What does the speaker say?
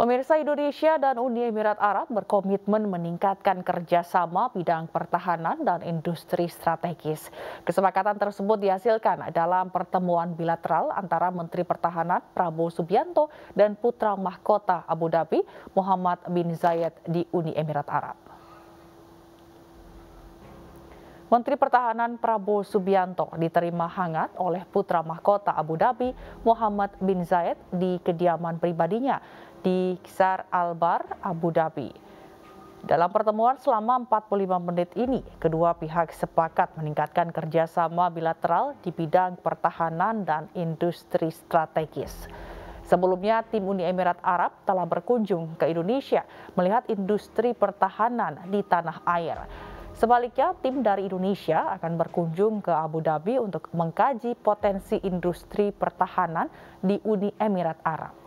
Pemirsa Indonesia dan Uni Emirat Arab berkomitmen meningkatkan kerjasama bidang pertahanan dan industri strategis. Kesepakatan tersebut dihasilkan dalam pertemuan bilateral antara Menteri Pertahanan Prabowo Subianto dan Putra Mahkota Abu Dhabi Muhammad bin Zayed di Uni Emirat Arab. Menteri Pertahanan Prabowo Subianto diterima hangat oleh putra mahkota Abu Dhabi Muhammad bin Zayed di kediaman pribadinya di Kisar Albar, Abu Dhabi. Dalam pertemuan selama 45 menit ini, kedua pihak sepakat meningkatkan kerjasama bilateral di bidang pertahanan dan industri strategis. Sebelumnya, tim Uni Emirat Arab telah berkunjung ke Indonesia melihat industri pertahanan di tanah air. Sebaliknya, tim dari Indonesia akan berkunjung ke Abu Dhabi untuk mengkaji potensi industri pertahanan di Uni Emirat Arab.